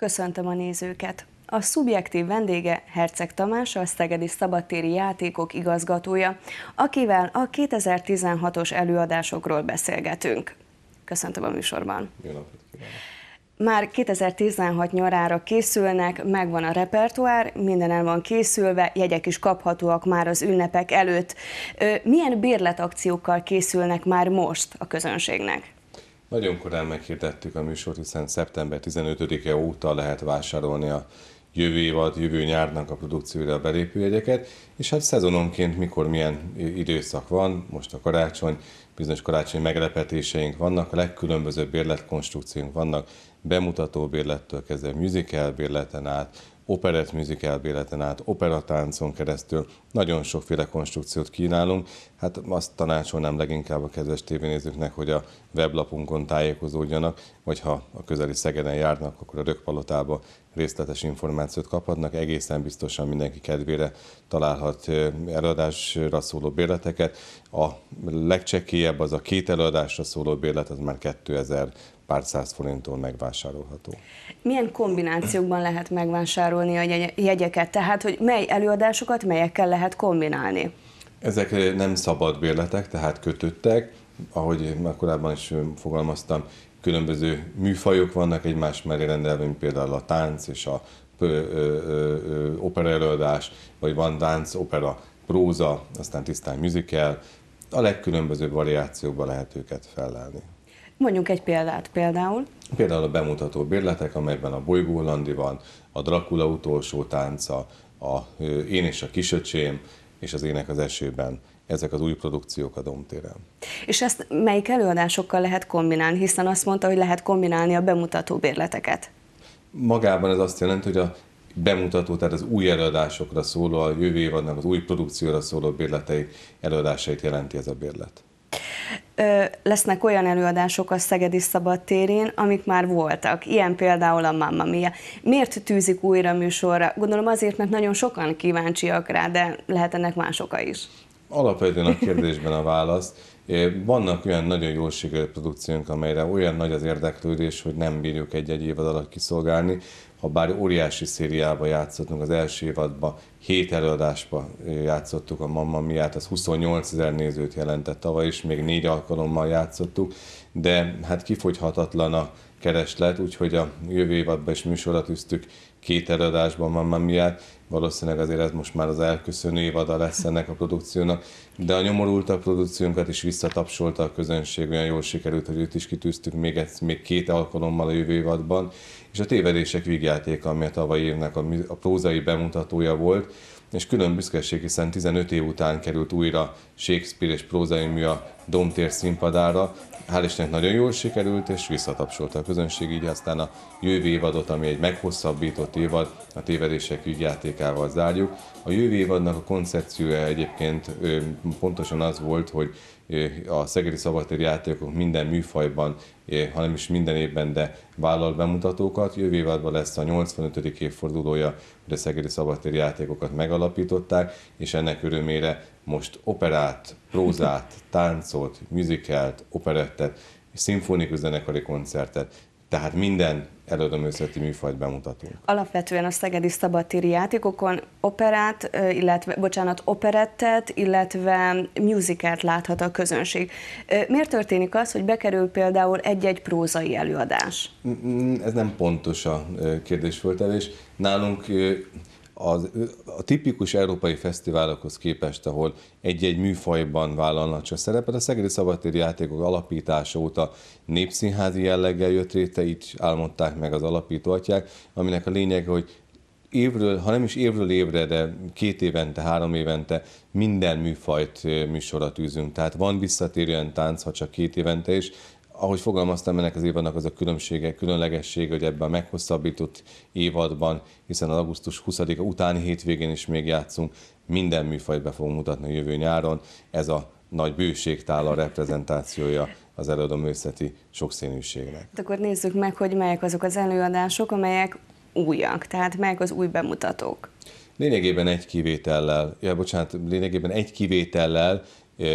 Köszöntöm a nézőket! A szubjektív vendége Herceg Tamás, a Szegedi Szabadtéri Játékok igazgatója, akivel a 2016-os előadásokról beszélgetünk. Köszöntöm a műsorban! Jó napot Már 2016 nyarára készülnek, megvan a repertoár, minden el van készülve, jegyek is kaphatóak már az ünnepek előtt. Milyen bérletakciókkal készülnek már most a közönségnek? Nagyon korán meghirdettük a műsort, hiszen szeptember 15-e óta lehet vásárolni a jövő évad, jövő nyárnak a produkcióra a belépőjegyeket, és hát szezononként mikor milyen időszak van, most a karácsony, bizonyos karácsonyi meglepetéseink vannak, a legkülönbözőbb bérletkonstrukcióink vannak, bemutató bérlettől kezdve musical bérleten át, operett műzikálbéleten át, operatáncon keresztül, nagyon sokféle konstrukciót kínálunk. Hát azt tanácsolnám leginkább a kedves tévénézőknek, hogy a weblapunkon tájékozódjanak, vagy ha a közeli Szegeden járnak, akkor a Rökpalotába részletes információt kaphatnak. Egészen biztosan mindenki kedvére találhat előadásra szóló bérleteket. A legcsekélyebb az a két előadásra szóló bérlet, az már 2000 pár száz forinttól megvásárolható. Milyen kombinációkban lehet megvásárolni a jegyeket? Tehát, hogy mely előadásokat melyekkel lehet kombinálni? Ezek eh, nem szabad bérletek, tehát kötöttek, ahogy már korábban is eh, fogalmaztam, különböző műfajok vannak egymás mellé rendelve, mint például a tánc és a eh, opera előadás, vagy van tánc, opera, próza, aztán tisztán musical, a legkülönbözőbb variációkban lehet őket fellelni. Mondjunk egy példát például. Például a bemutató bérletek, amelyben a Bolygó Hollandi van, a Dracula utolsó tánca, a Én és a kisöcsém, és az Ének az esőben ezek az új produkciók a Domtéren. És ezt melyik előadásokkal lehet kombinálni, hiszen azt mondta, hogy lehet kombinálni a bemutató bérleteket? Magában ez azt jelenti, hogy a bemutató, tehát az új előadásokra szóló, a jövő évadnak az új produkcióra szóló bérletei előadásait jelenti ez a bérlet lesznek olyan előadások a Szegedi Szabadtérén, amik már voltak. Ilyen például a Mamma Mia. Miért tűzik újra műsorra? Gondolom azért, mert nagyon sokan kíváncsiak rá, de lehet ennek más oka is. Alapvetően a kérdésben a válasz. Vannak olyan nagyon jól sikerült produkciónk, amelyre olyan nagy az érdeklődés, hogy nem bírjuk egy-egy évad alatt kiszolgálni ha bár óriási szériába játszottunk az első évadban, hét előadásba játszottuk a Mamma miatt, az 28 ezer nézőt jelentett tavaly, és még négy alkalommal játszottuk, de hát kifogyhatatlan a kereslet, úgyhogy a jövő évadban is műsorat üztük két előadásban Mamma miatt, valószínűleg azért ez most már az elköszönő évada lesz ennek a produkciónak, de a nyomorultabb produkciónkat is visszatapsolta a közönség, olyan jól sikerült, hogy őt is kitűztük még, egy, még két alkalommal a jövő évadban, és a tévedések vígjátéka, ami a tavalyi évnek a, prózai bemutatója volt, és külön büszkeség, hiszen 15 év után került újra Shakespeare és prózai mű a Domtér színpadára. Hál' Istennek nagyon jól sikerült, és visszatapsolta a közönség, így aztán a jövő évadot, ami egy meghosszabbított évad, a tévedések ügyjátékával zárjuk. A jövő évadnak a koncepciója egyébként pontosan az volt, hogy a Szegedi Szabadtéri játékok minden műfajban, hanem is minden évben, de vállal bemutatókat. Jövő évadban lesz a 85. évfordulója de Szegedi Szabadtéri játékokat megalapították, és ennek örömére most operát, prózát, táncot, műzikelt, operettet, szimfonikus zenekari koncertet, tehát minden előadoművészeti műfajt bemutatunk. Alapvetően a szegedi szabadtéri játékokon operát, illetve, bocsánat, operettet, illetve musicalt láthat a közönség. Miért történik az, hogy bekerül például egy-egy prózai előadás? Mm, mm, ez nem pontos a kérdésföltelés. Nálunk az, a tipikus európai fesztiválokhoz képest, ahol egy-egy műfajban vállalnak csak szerepet, a Szegedi Szabadtéri Játékok alapítása óta népszínházi jelleggel jött réte, így álmodták meg az alapítóatják, aminek a lényege, hogy évről, ha nem is évről évre, de két évente, három évente minden műfajt műsorat űzünk. Tehát van visszatérően tánc, ha csak két évente is, ahogy fogalmaztam, ennek az évadnak az a különbsége, különlegessége, hogy ebben a meghosszabbított évadban, hiszen az augusztus 20-a utáni hétvégén is még játszunk, minden műfajt be fogunk mutatni jövő nyáron. Ez a nagy bőségtál a reprezentációja az előadó műszeti sokszínűségnek. De hát akkor nézzük meg, hogy melyek azok az előadások, amelyek újak, tehát melyek az új bemutatók. Lényegében egy kivétellel, ja, bocsánat, lényegében egy kivétellel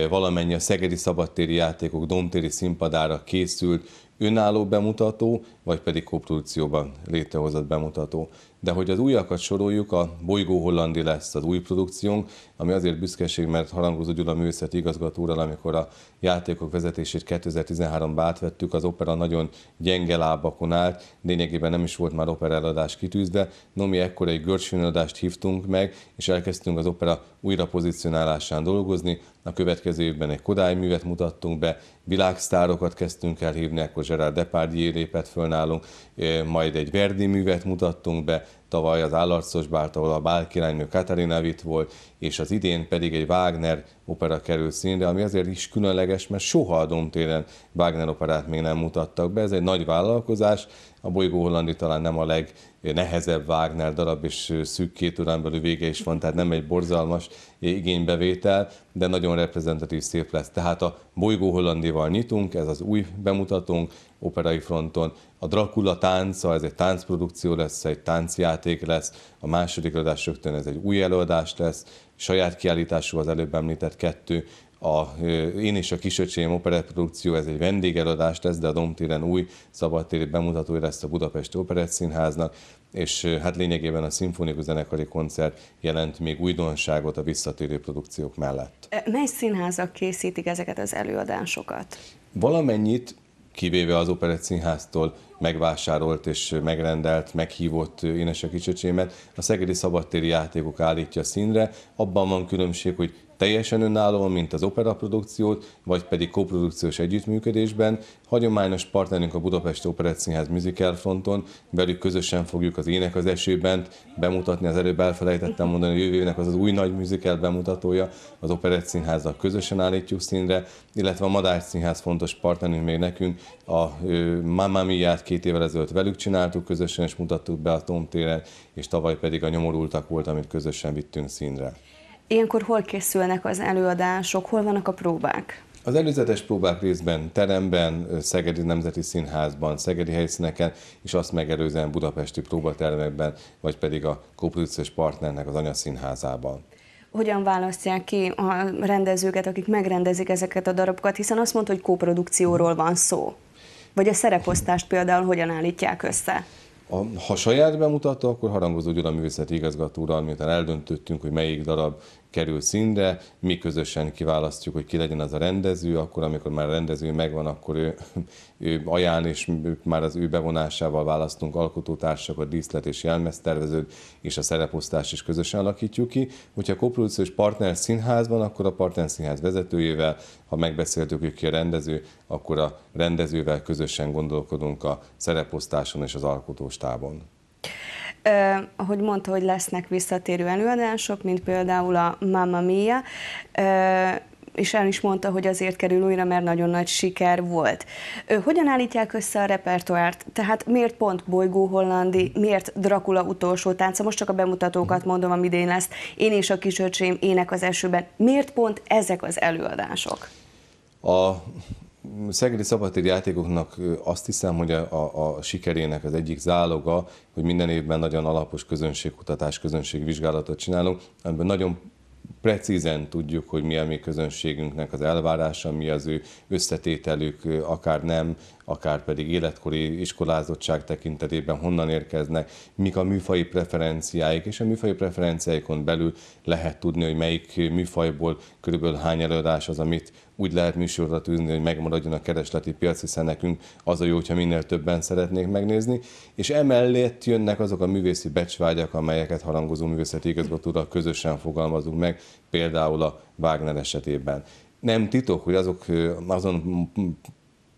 valamennyi a Szegedi Szabadtéri Játékok domtéri színpadára készült önálló bemutató, vagy pedig koprodukcióban létrehozott bemutató. De hogy az újakat soroljuk, a Bolygó Hollandi lesz az új produkciónk, ami azért büszkeség, mert Harangozó Gyula művészeti igazgatóral, amikor a játékok vezetését 2013-ban átvettük, az opera nagyon gyenge lábakon állt, lényegében nem is volt már opera eladás kitűzve, Nomi ekkor egy görcsfőnadást hívtunk meg, és elkezdtünk az opera újra pozícionálásán dolgozni, a következő évben egy Kodály művet mutattunk be, világsztárokat kezdtünk el hívni, akkor Gerard Depardieu lépett föl nálunk, eh, majd egy Verdi művet mutattunk be, tavaly az Állarcos Bárt, ahol a bálkirálynő Katarina Witt volt, és az idén pedig egy Wagner opera került színre, ami azért is különleges, mert soha a téren Wagner operát még nem mutattak be. Ez egy nagy vállalkozás, a bolygó hollandi talán nem a legnehezebb Wagner darab, és eh, szűk két órán belül vége is van, tehát nem egy borzalmas igénybevétel, de nagyon reprezentatív szép lesz. Tehát a Bolygó Hollandival nyitunk, ez az új bemutatónk operai fronton. A Dracula tánca, ez egy táncprodukció lesz, egy táncjáték lesz, a második adás rögtön ez egy új előadás lesz, saját kiállítású az előbb említett kettő, a Én és a kisöcsém operetprodukció, ez egy vendégeladást lesz, de a Domtéren új szabadtéri bemutatója lesz a Budapesti Operett Színháznak, és hát lényegében a szimfonikus zenekari koncert jelent még újdonságot a visszatérő produkciók mellett. E, mely színházak készítik ezeket az előadásokat? Valamennyit, kivéve az Operett Színháztól megvásárolt és megrendelt, meghívott Énese Kicsöcsémet, a Szegedi Szabadtéri Játékok állítja színre. Abban van különbség, hogy teljesen önállóan, mint az opera produkciót, vagy pedig koprodukciós együttműködésben. Hagyományos partnerünk a Budapest Operett Színház Musical Fronton, velük közösen fogjuk az Ének az esőben bemutatni, az előbb elfelejtettem mondani, a jövőnek az az új nagy musical bemutatója, az Operett Színházzal közösen állítjuk színre, illetve a Madár Színház fontos partnerünk még nekünk, a Mamma mia két évvel ezelőtt velük csináltuk közösen, és mutattuk be a Tom téren, és tavaly pedig a Nyomorultak volt, amit közösen vittünk színre. Ilyenkor hol készülnek az előadások, hol vannak a próbák? Az előzetes próbák részben teremben, Szegedi Nemzeti Színházban, Szegedi helyszíneken, és azt megelőzően budapesti próbatermekben, vagy pedig a kóprodúciós partnernek az anyaszínházában hogyan választják ki a rendezőket, akik megrendezik ezeket a darabokat, hiszen azt mondta, hogy kóprodukcióról van szó. Vagy a szereposztást például hogyan állítják össze? A, ha saját bemutató, akkor Harangozó Gyula művészeti igazgatóral, miután eldöntöttünk, hogy melyik darab kerül színre, mi közösen kiválasztjuk, hogy ki legyen az a rendező, akkor amikor már a rendező megvan, akkor ő, ő ajánl, és már az ő bevonásával választunk alkotótársakat, díszlet és jelmeztervezőt, és a szereposztást is közösen alakítjuk ki. Hogyha koprodukciós partner színházban, akkor a partner színház vezetőjével, ha megbeszéltük, hogy ki a rendező, akkor a rendezővel közösen gondolkodunk a szereposztáson és az alkotóstábon eh, ahogy mondta, hogy lesznek visszatérő előadások, mint például a Mamma Mia, eh, és el is mondta, hogy azért kerül újra, mert nagyon nagy siker volt. Ő, hogyan állítják össze a repertoárt? Tehát miért pont Bolygó Hollandi, miért Dracula utolsó tánca? Most csak a bemutatókat mondom, ami idén lesz. Én és a kisöcsém, ének az esőben. Miért pont ezek az előadások? A Szegedi szabadtéri játékoknak azt hiszem, hogy a, a, a sikerének az egyik záloga, hogy minden évben nagyon alapos közönségkutatás, közönségvizsgálatot csinálunk, amiben nagyon precízen tudjuk, hogy mi a mi közönségünknek az elvárása, mi az ő összetételük, akár nem, akár pedig életkori iskolázottság tekintetében honnan érkeznek, mik a műfai preferenciáik, és a műfai preferenciáikon belül lehet tudni, hogy melyik műfajból körülbelül hány előadás az, amit úgy lehet műsorra tűzni, hogy megmaradjon a keresleti piac, hiszen nekünk az a jó, hogyha minél többen szeretnék megnézni, és emellett jönnek azok a művészi becsvágyak, amelyeket harangozó művészeti igazgatóra közösen fogalmazunk meg, például a Wagner esetében. Nem titok, hogy azok azon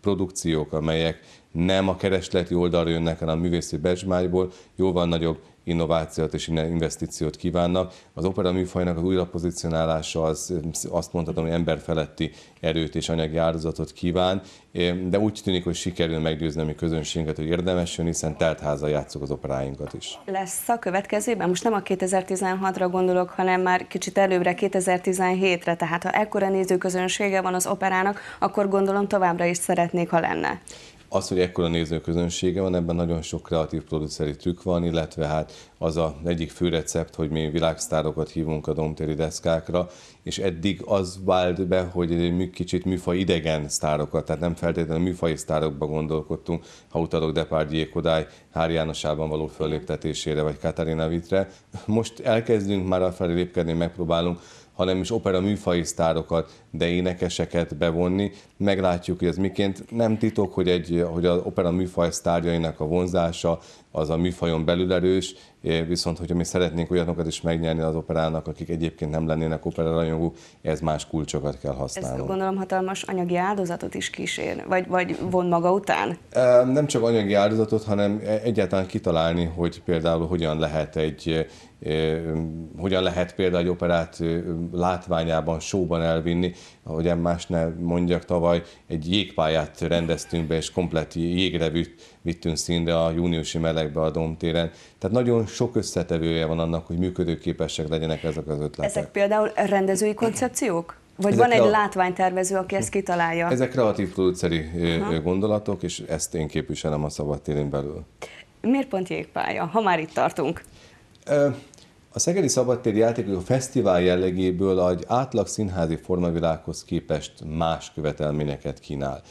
produkciók, amelyek nem a keresleti oldalra jönnek, hanem a művészi becsmájból, jóval nagyobb innovációt és investíciót kívánnak. Az opera műfajnak az pozícionálása az azt mondhatom, hogy emberfeletti erőt és anyagi áldozatot kíván, eh, de úgy tűnik, hogy sikerül meggyőzni a mi közönségünket, hogy érdemes jön, hiszen teltházal játszok az operáinkat is. Lesz a következőben, most nem a 2016-ra gondolok, hanem már kicsit előbbre 2017-re, tehát ha ekkora nézőközönsége van az operának, akkor gondolom továbbra is szeretnék, ha lenne. Az, hogy ekkora nézőközönsége van, ebben nagyon sok kreatív produceri trükk van, illetve hát az a egyik fő recept, hogy mi világsztárokat hívunk a domtéri deszkákra, és eddig az vált be, hogy egy kicsit műfaj idegen sztárokat, tehát nem feltétlenül műfaj sztárokba gondolkodtunk, ha utalok Depardieu Kodály Hári Jánosában való fölléptetésére, vagy Katarina Vitre. Most elkezdünk már felé lépkedni, megpróbálunk hanem is opera műfai sztárokat, de énekeseket bevonni. Meglátjuk, hogy ez miként. Nem titok, hogy, egy, hogy az opera műfaj sztárjainak a vonzása az a műfajon belül erős, viszont hogyha mi szeretnénk olyanokat is megnyerni az operának, akik egyébként nem lennének operarajongók, ez más kulcsokat kell használni. Ez gondolom hatalmas anyagi áldozatot is kísér, vagy, vagy von maga után? Nem csak anyagi áldozatot, hanem e, egyáltalán kitalálni, hogy például hogyan lehet egy hogyan lehet például egy operát látványában, showban elvinni, ahogy más ne mondjak, tavaly egy jégpályát rendeztünk be, és komplet jégre vittünk színre a júniusi meleg mutatják be a domtéren. Tehát nagyon sok összetevője van annak, hogy működőképesek legyenek ezek az ötletek. Ezek például rendezői koncepciók? Vagy ezek van egy a... látványtervező, aki ezt kitalálja? Ezek kreatív produceri Aha. gondolatok, és ezt én képviselem a szabadtérén belül. Miért pont jégpálya, ha már itt tartunk? Ö... A Szegedi Szabadtéri játékok a fesztivál jellegéből egy átlag színházi formavilághoz képest más követelményeket kínál.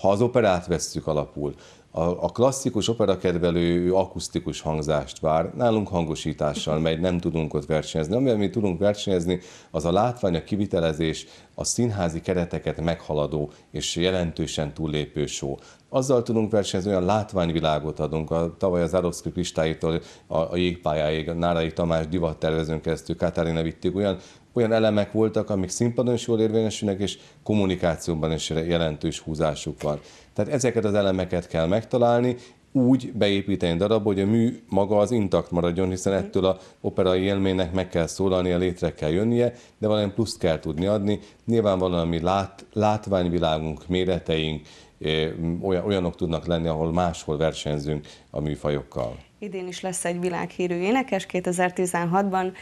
Ha az operát vesszük alapul, a, a klasszikus operakedvelő akusztikus hangzást vár, nálunk hangosítással megy, nem tudunk ott versenyezni. Amivel mi tudunk versenyezni, az a látvány, a kivitelezés, a színházi kereteket meghaladó és jelentősen túllépő show. Azzal tudunk versenyezni, olyan látványvilágot adunk, a, tavaly az Arovszki listáitól a, a jégpályáig, a Nárai Tamás divattervezőn keresztül Katarina vitték olyan olyan elemek voltak, amik színpadon is jól érvényesülnek, és kommunikációban is jelentős húzásuk van. Tehát ezeket az elemeket kell megtalálni, úgy beépíteni darabba, hogy a mű maga az intakt maradjon, hiszen ettől a operai élménynek meg kell szólalnia, létre kell jönnie, de valami pluszt kell tudni adni. Nyilván valami lát, látványvilágunk, méreteink, eh, olyanok tudnak lenni, ahol máshol versenyzünk a műfajokkal. Idén is lesz egy világhírű énekes 2016-ban,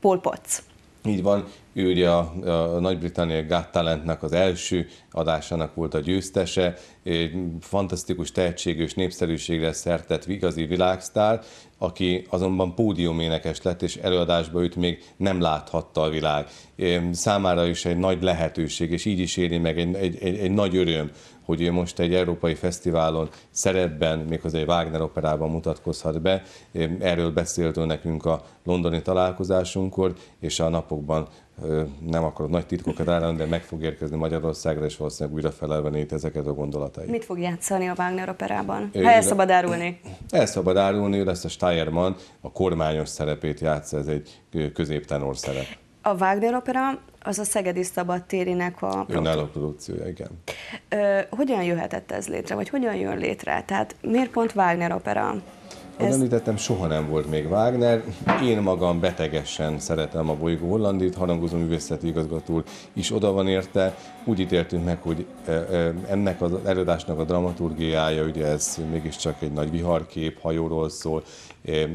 Paul Potts. Így van, ő ugye a, a Nagy-Britannia Got Talentnek az első adásának volt a győztese, fantasztikus tehetségű és népszerűségre szertett igazi világsztár, aki azonban pódiuménekes lett, és előadásba őt még nem láthatta a világ. Számára is egy nagy lehetőség, és így is éri meg egy, egy, egy, egy nagy öröm, hogy ő most egy európai fesztiválon szerepben, méghozzá egy Wagner operában mutatkozhat be. Erről beszélt ő nekünk a londoni találkozásunkkor, és a napokban nem akarok nagy titkokat állani, de meg fog érkezni Magyarországra, és valószínűleg újra felelvenít ezeket a gondolatait. Mit fog játszani a Wagner operában? Ha el szabad árulni. El szabad árulni, lesz a Steiermann, a kormányos szerepét játsz, ez egy középtenor szerep. A Wagner opera az a Szegedi térinek a... Önálló produkciója, igen. Ö, hogyan jöhetett ez létre, vagy hogyan jön létre? Tehát miért pont Wagner opera? Ez... említettem, soha nem volt még Wagner. Én magam betegesen szeretem a bolygó Hollandit, harangozó művészeti igazgatul is oda van érte. Úgy ítéltünk meg, hogy ennek az előadásnak a dramaturgiája, ugye ez mégiscsak egy nagy viharkép, hajóról szól,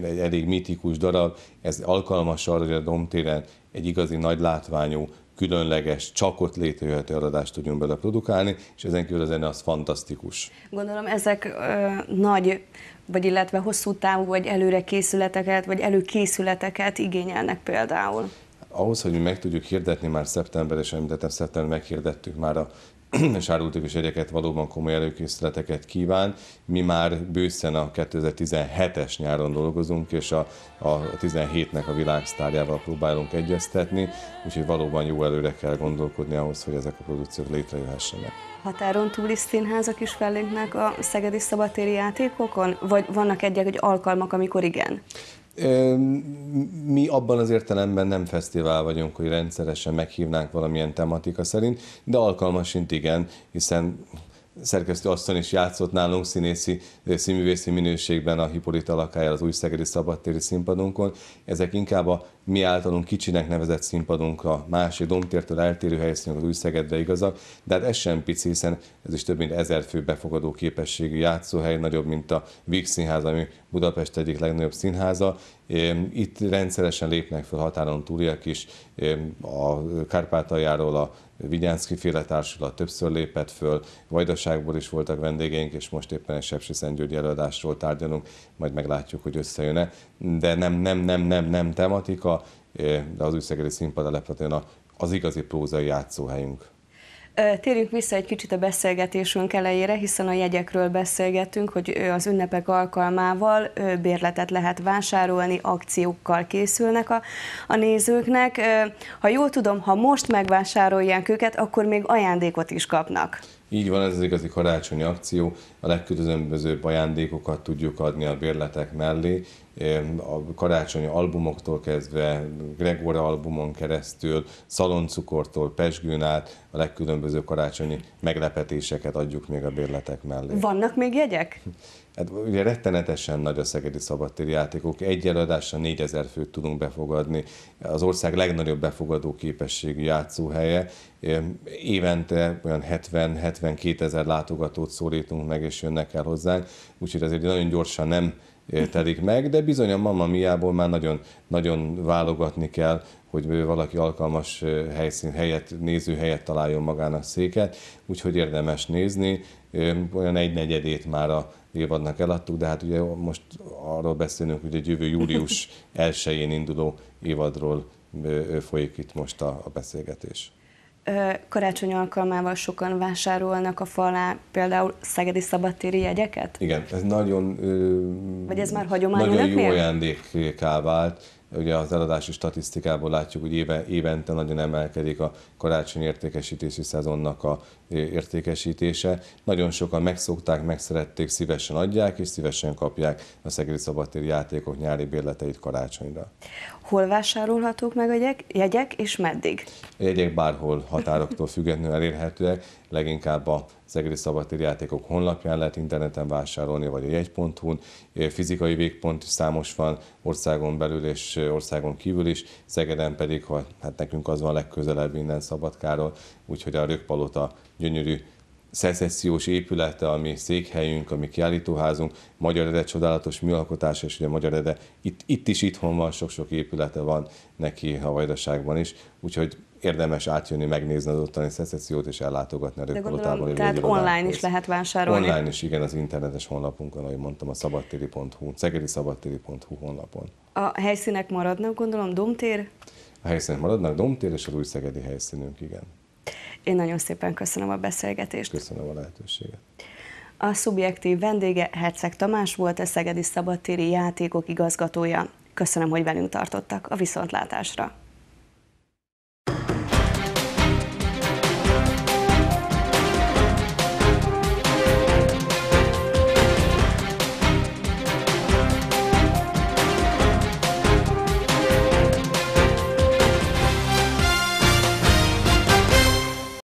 egy elég mitikus darab, ez alkalmas arra, hogy a Domtéren egy igazi nagy látványú különleges, csak ott létrejöhető adást tudjunk bele produkálni, és ezen kívül az az fantasztikus. Gondolom ezek ö, nagy, vagy illetve hosszú távú, vagy előre készületeket, vagy előkészületeket igényelnek például. Ahhoz, hogy mi meg tudjuk hirdetni már szeptemberesen, említettem szeptember meghirdettük már a és árultuk egyeket valóban komoly előkészületeket kíván. Mi már bőszen a 2017-es nyáron dolgozunk, és a, a 17-nek a világsztárjával próbálunk egyeztetni, úgyhogy valóban jó előre kell gondolkodni ahhoz, hogy ezek a produkciók létrejöhessenek. Határon túli színházak is fellépnek a szegedi szabadtéri játékokon? Vagy vannak egyek, hogy alkalmak, amikor igen? Mi abban az értelemben nem fesztivál vagyunk, hogy rendszeresen meghívnánk valamilyen tematika szerint, de alkalmasint igen, hiszen szerkesztő asszony is játszott nálunk színészi, eh, színművészi minőségben a Hippolyta lakáján az Újszegedi Szabadtéri színpadunkon. Ezek inkább a mi általunk kicsinek nevezett színpadunk a másik domtértől eltérő helyszínen, az Újszegedre igazak, de hát ez sem pici, hiszen ez is több mint ezer fő befogadó képességű játszóhely, nagyobb, mint a Víg Színház, ami Budapest egyik legnagyobb színháza. Itt rendszeresen lépnek fel határon túliak is, eh, a Kárpátaljáról a Vigyánszki féle társulat többször lépett föl, Vajdaságból is voltak vendégeink, és most éppen egy Sepsi Szentgyörgy előadásról tárgyalunk, majd meglátjuk, hogy összejön-e. De nem, nem, nem, nem, nem tematika, eh, de az Üszegeri Színpad alapvetően az igazi prózai játszóhelyünk. Térjünk vissza egy kicsit a beszélgetésünk elejére, hiszen a jegyekről beszélgetünk, hogy az ünnepek alkalmával bérletet lehet vásárolni, akciókkal készülnek a, a nézőknek. Ha jól tudom, ha most megvásárolják őket, akkor még ajándékot is kapnak. Így van, ez az igazi karácsonyi akció. A legkülönbözőbb ajándékokat tudjuk adni a bérletek mellé, a karácsonyi albumoktól kezdve, Gregora albumon keresztül, Szaloncukortól, Pesgőn át, a legkülönböző karácsonyi meglepetéseket adjuk még a bérletek mellé. Vannak még jegyek? Hát ugye rettenetesen nagy a szegedi szabadtéri játékok. Egy előadásra 4000 főt tudunk befogadni. Az ország legnagyobb befogadó képességű játszóhelye. Évente olyan 70-72 ezer látogatót szólítunk meg, és jönnek el hozzánk. Úgyhogy azért nagyon gyorsan nem telik meg, de bizony a Mamma Miából már nagyon, nagyon válogatni kell, hogy valaki alkalmas helyszín, helyet, néző helyet találjon magának széket, úgyhogy érdemes nézni, olyan egy negyedét már a évadnak eladtuk, de hát ugye most arról beszélünk, hogy egy jövő július 1-én induló évadról folyik itt most a, a beszélgetés karácsony alkalmával sokan vásárolnak a falá például szegedi szabadtéri jegyeket? Igen, ez nagyon... Vagy ez már hagyományú Nagyon jó ajándékká vált ugye az eladási statisztikából látjuk, hogy éve, évente nagyon emelkedik a karácsony értékesítési szezonnak a értékesítése. Nagyon sokan megszokták, megszerették, szívesen adják és szívesen kapják a Szegedi Szabadtéri játékok nyári bérleteit karácsonyra. Hol vásárolhatók meg a jegyek, és meddig? A jegyek bárhol határoktól függetlenül elérhetőek leginkább a EGRI szabadtéri játékok honlapján lehet interneten vásárolni, vagy a jegy.hu-n. Fizikai végpont is számos van országon belül és országon kívül is, Szegeden pedig, ha, hát nekünk az van legközelebb minden Szabadkáról, úgyhogy a Rökpalota gyönyörű szeszessziós épülete, ami székhelyünk, ami kiállítóházunk, Magyar Ede csodálatos műalkotás, és ugye Magyar Ede itt, itt is itthon van, sok-sok épülete van neki a vajdaságban is, úgyhogy érdemes átjönni, megnézni az ottani szecessziót és ellátogatni a rögkolotában. Tehát online is lehet vásárolni. Online is, igen, az internetes honlapunkon, ahogy mondtam, a szabadtéri.hu, szegeriszabattéri.hu honlapon. A helyszínek maradnak, gondolom, Domtér? A helyszínek maradnak, Domtér és az új szegedi helyszínünk, igen. Én nagyon szépen köszönöm a beszélgetést. Köszönöm a lehetőséget. A szubjektív vendége Herceg Tamás volt, a Szegedi Szabadtéri Játékok igazgatója. Köszönöm, hogy velünk tartottak. A viszontlátásra!